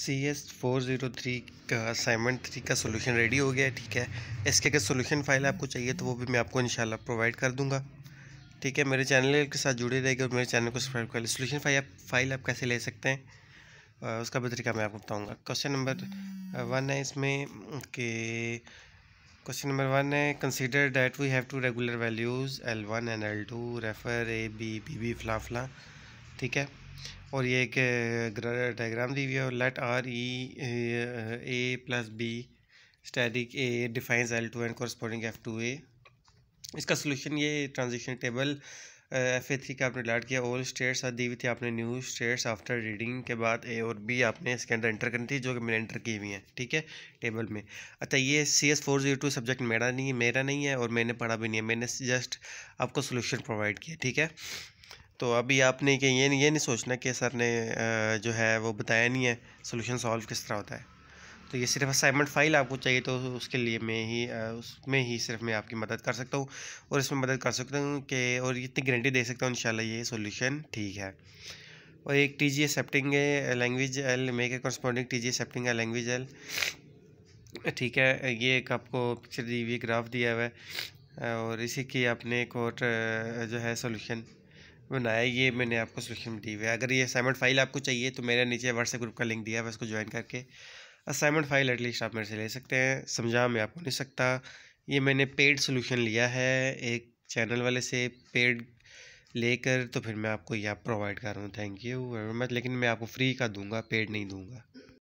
सी S four zero three का assignment three का solution ready हो गया है ठीक है इसके अगर सोल्यूशन फाइल आपको चाहिए तो वो भी मैं आपको इंशाल्लाह प्रोवाइड कर दूंगा ठीक है मेरे चैनल के साथ जुड़े रहेगा और मेरे चैनल को सब्सक्राइब कर लें सोल्यूशन फाइल आप फाइल आप कैसे ले सकते हैं उसका भी तरीका मैं आपको बताऊँगा क्वेश्चन नंबर वन है इसमें कि क्वेश्चन नंबर वन है consider that we have two regular values L one and L two refer A B B B फला फला ठीक है और ये एक डायग्राम दी हुई है और let R E A plus B static A defines L two and corresponding F two A इसका सोल्यूशन ये transition table F A three का आपने डाट किया और स्टेट्स दी हुई थी आपने न्यू स्टेट्स आफ्टर रीडिंग के बाद ए और बी आपने इसके अंदर एंटर करनी थी जो कि मैंने एंटर की हुई हैं ठीक है टेबल में अच्छा ये C S four zero two subject मेरा नहीं है मेरा नहीं है और मैंने पढ़ा भी नहीं है मैंने जस्ट आपको सोल्यूशन प्रोवाइड किया ठीक है तो अभी आपने कि ये ये नहीं सोचना कि सर ने जो है वो बताया नहीं है सोल्यूशन सॉल्व किस तरह होता है तो ये सिर्फ असाइनमेंट फ़ाइल आपको चाहिए तो उसके लिए मैं ही उसमें ही सिर्फ मैं आपकी मदद कर सकता हूँ और इसमें मदद कर सकता हूँ कि और इतनी गारंटी दे सकता हूँ इन ये सोल्यूशन ठीक है और एक T G accepting language L make a corresponding T G accepting language L ठीक है ये एक आपको पिक्चर दी हुई ग्राफ दिया हुआ है और इसी की आपने एक जो है सोल्यूशन बनाया ये मैंने आपको सोल्यूशन दी हुई है अगर ये असाइनमेंट फाइल आपको चाहिए तो मेरे नीचे व्हाट्सएप ग्रुप का लिंक दिया है उसको ज्वाइन करके असाइनमेंट फाइल एटलीस्ट आप मेरे से ले सकते हैं समझा मैं आपको नहीं सकता ये मैंने पेड सोल्यूशन लिया है एक चैनल वाले से पेड लेकर तो फिर मैं आपको यह प्रोवाइड कर रहा हूँ थैंक यू वेरी मच लेकिन मैं आपको फ्री का दूंगा पेड नहीं दूंगा